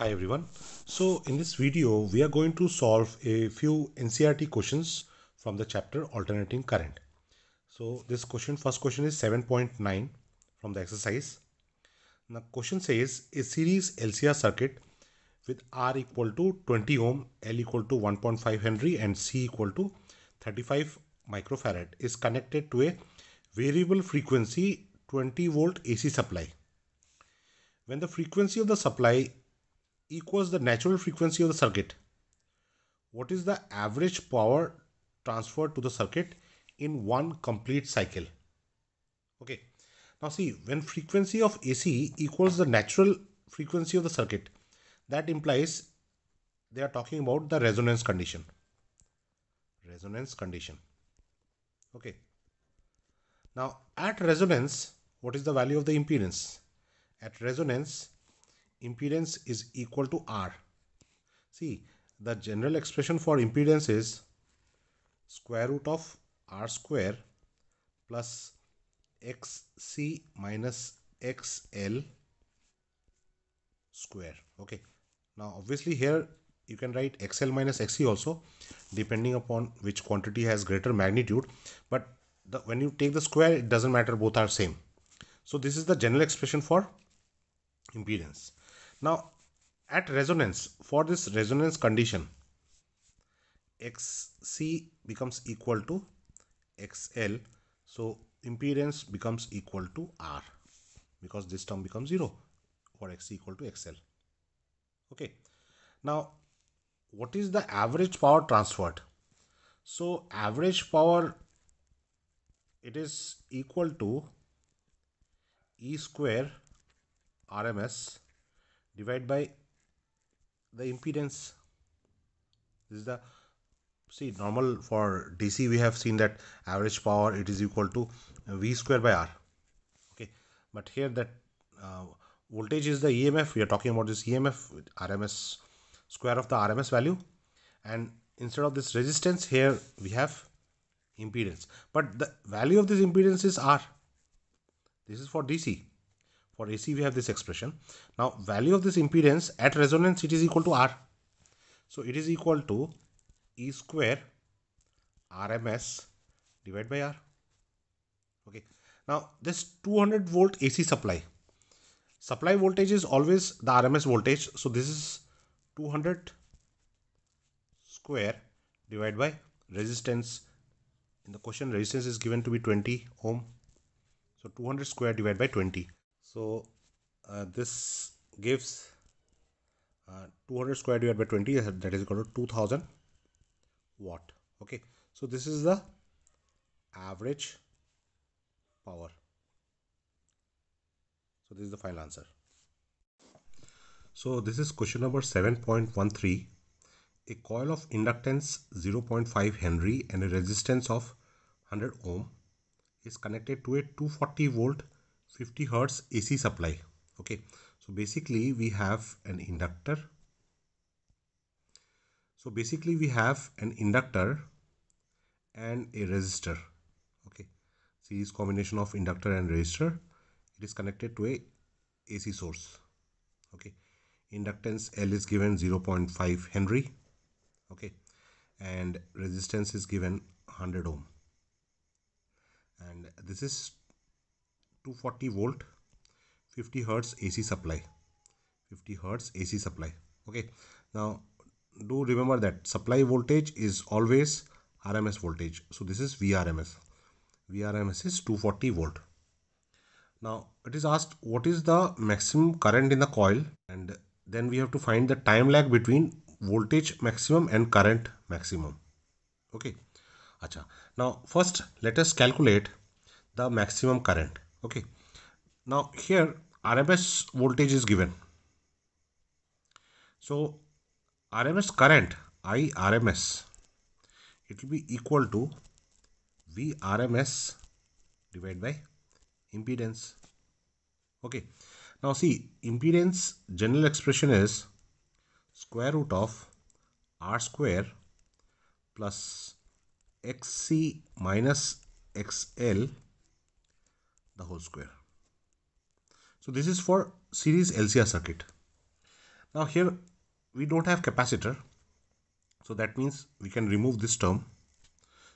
Hi everyone. So in this video, we are going to solve a few NCRT questions from the chapter alternating current. So this question, first question is 7.9 from the exercise. Now question says a series LCR circuit with R equal to 20 ohm, L equal to 1.5 Henry and C equal to 35 microfarad is connected to a variable frequency 20 volt AC supply. When the frequency of the supply equals the natural frequency of the circuit. What is the average power transferred to the circuit in one complete cycle? Okay. Now see, when frequency of AC equals the natural frequency of the circuit, that implies they are talking about the resonance condition. Resonance condition. Okay. Now at resonance, what is the value of the impedance? At resonance, impedance is equal to R. See, the general expression for impedance is square root of R square plus xc minus xl square. Okay. Now, obviously here you can write xl minus xc also depending upon which quantity has greater magnitude. But the, when you take the square, it doesn't matter. Both are same. So this is the general expression for impedance. Now, at resonance, for this resonance condition, XC becomes equal to XL. So, impedance becomes equal to R because this term becomes 0 for XC equal to XL. Okay. Now, what is the average power transferred? So, average power, it is equal to E square RMS divide by the impedance this is the see normal for dc we have seen that average power it is equal to v square by r okay but here that uh, voltage is the emf we are talking about this emf rms square of the rms value and instead of this resistance here we have impedance but the value of this impedance is r this is for dc for AC, we have this expression. Now, value of this impedance at resonance, it is equal to R. So, it is equal to E square RMS divided by R. Okay. Now, this 200 volt AC supply. Supply voltage is always the RMS voltage. So, this is 200 square divided by resistance. In the question, resistance is given to be 20 ohm. So, 200 square divided by 20. So uh, this gives uh, 200 square divided by 20 uh, that is equal to 2000 watt. Okay, so this is the average power. So this is the final answer. So this is question number 7.13. A coil of inductance 0.5 Henry and a resistance of 100 ohm is connected to a 240 volt 50 hertz AC supply okay so basically we have an inductor so basically we have an inductor and a resistor okay series combination of inductor and resistor it is connected to a AC source okay inductance L is given 0.5 Henry okay and resistance is given 100 ohm and this is 240 volt 50 hertz AC supply 50 hertz AC supply okay now do remember that supply voltage is always RMS voltage so this is VRMS VRMS is 240 volt now it is asked what is the maximum current in the coil and then we have to find the time lag between voltage maximum and current maximum okay acha now first let us calculate the maximum current okay now here rms voltage is given so rms current i rms it will be equal to v rms divided by impedance okay now see impedance general expression is square root of r square plus xc minus xl the whole square. So this is for series LCR circuit. Now here we don't have capacitor. So that means we can remove this term.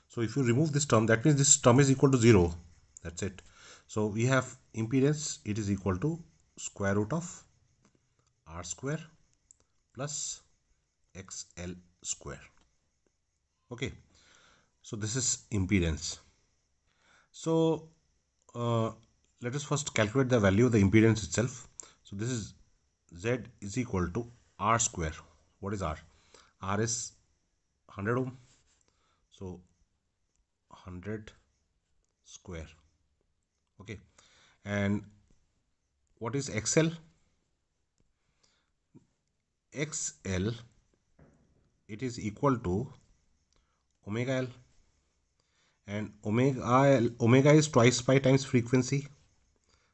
So if you remove this term, that means this term is equal to 0. That's it. So we have impedance, it is equal to square root of r square plus xl square. Okay. So this is impedance. So uh, let us first calculate the value of the impedance itself. So this is Z is equal to R square. What is R? R is 100 ohm. So 100 square. Okay. And what is XL? XL it is equal to omega L and omega omega is twice pi times frequency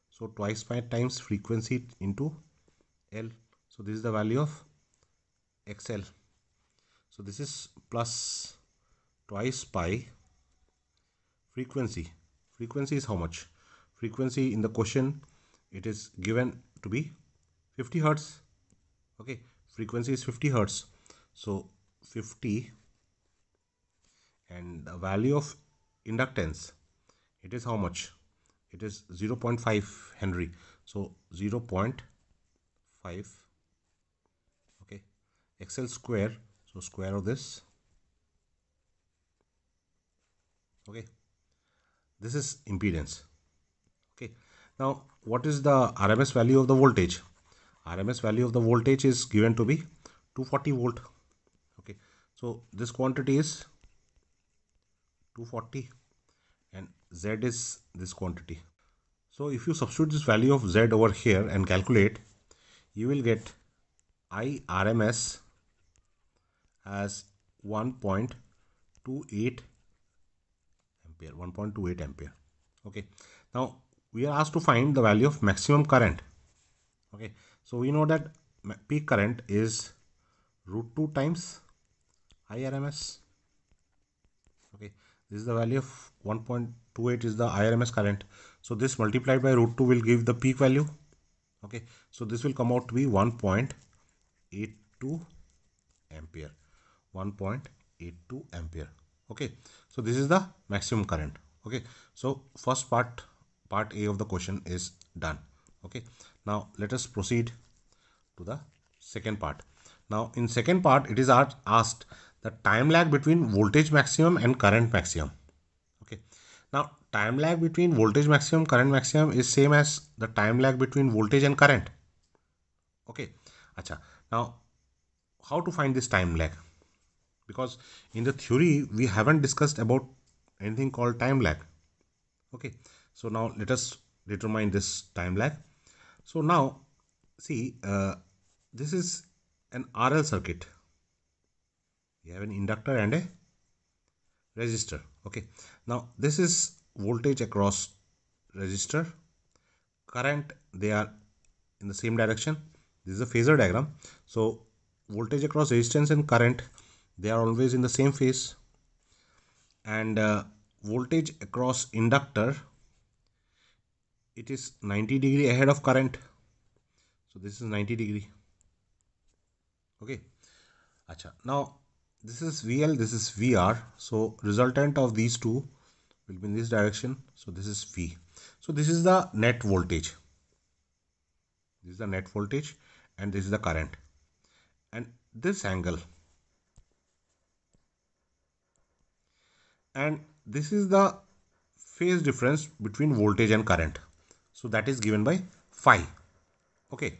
so twice pi times frequency into l so this is the value of xl so this is plus twice pi frequency frequency is how much frequency in the question it is given to be 50 hertz okay frequency is 50 hertz so 50 and the value of inductance it is how much it is 0 0.5 henry so 0 0.5 okay xl square so square of this okay this is impedance okay now what is the rms value of the voltage rms value of the voltage is given to be 240 volt okay so this quantity is 240 and z is this quantity so if you substitute this value of z over here and calculate you will get IRMS as 1.28 ampere 1.28 ampere okay now we are asked to find the value of maximum current okay so we know that peak current is root 2 times IRMS this is the value of 1.28 is the irms current so this multiplied by root 2 will give the peak value okay so this will come out to be 1.82 ampere 1.82 ampere okay so this is the maximum current okay so first part part a of the question is done okay now let us proceed to the second part now in second part it is asked the time lag between voltage maximum and current maximum okay now time lag between voltage maximum current maximum is same as the time lag between voltage and current okay acha now how to find this time lag because in the theory we haven't discussed about anything called time lag okay so now let us determine this time lag so now see uh, this is an RL circuit you have an inductor and a resistor okay now this is voltage across resistor current they are in the same direction this is a phasor diagram so voltage across resistance and current they are always in the same phase and uh, voltage across inductor it is 90 degree ahead of current so this is 90 degree okay acha now this is VL this is VR so resultant of these two will be in this direction so this is V so this is the net voltage this is the net voltage and this is the current and this angle and this is the phase difference between voltage and current so that is given by phi okay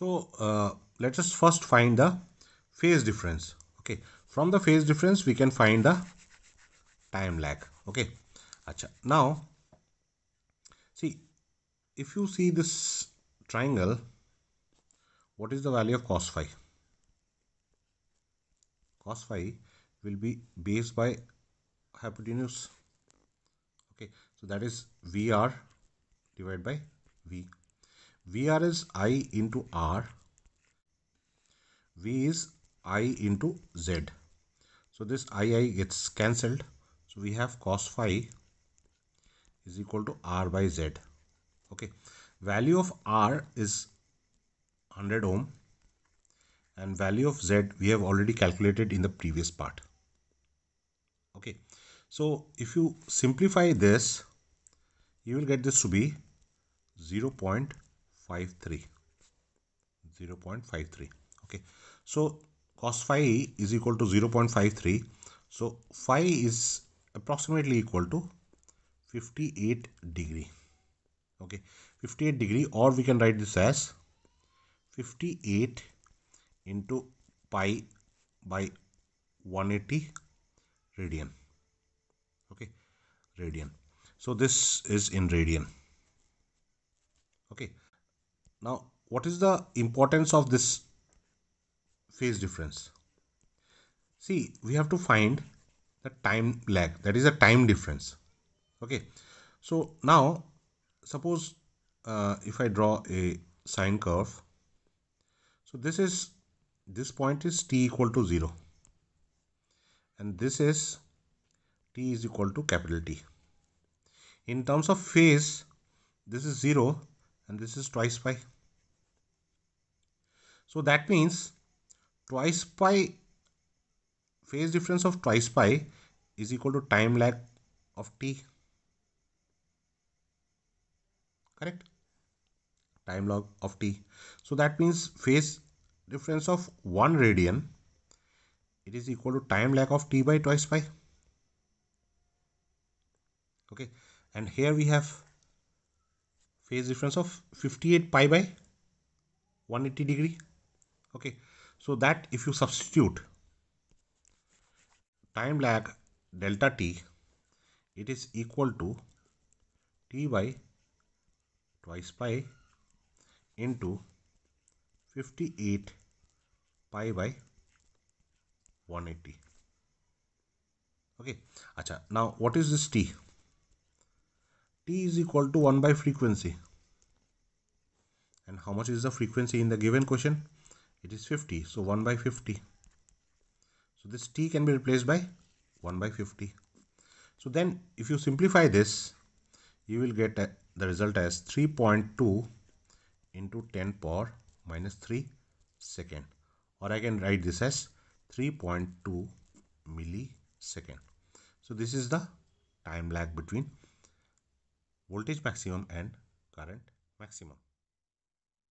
so uh, let us first find the phase difference okay from the phase difference we can find the time lag okay acha now see if you see this triangle what is the value of cos phi cos phi will be based by hypotenuse okay so that is vr divided by v vr is i into r v is i into z. So this ii gets cancelled. So we have cos phi is equal to r by z. Okay. Value of r is 100 ohm and value of z we have already calculated in the previous part. Okay. So if you simplify this, you will get this to be 0 0.53. 0 0.53. Okay. So cos phi is equal to 0 0.53 so phi is approximately equal to 58 degree okay 58 degree or we can write this as 58 into pi by 180 radian okay radian so this is in radian okay now what is the importance of this phase difference. See, we have to find the time lag, that is a time difference. Okay, so now suppose uh, if I draw a sine curve, so this is this point is t equal to 0 and this is t is equal to capital T. In terms of phase, this is 0 and this is twice pi. So that means twice pi phase difference of twice pi is equal to time lag of t correct time log of t so that means phase difference of 1 radian it is equal to time lag of t by twice pi okay and here we have phase difference of 58 pi by 180 degree okay so that if you substitute time lag delta t, it is equal to t by twice pi into 58 pi by 180. Okay, Acha. now what is this t? t is equal to 1 by frequency. And how much is the frequency in the given question? it is 50 so 1 by 50 so this t can be replaced by 1 by 50 so then if you simplify this you will get a, uh, the result as 3.2 into 10 power minus 3 second or I can write this as 3.2 millisecond so this is the time lag between voltage maximum and current maximum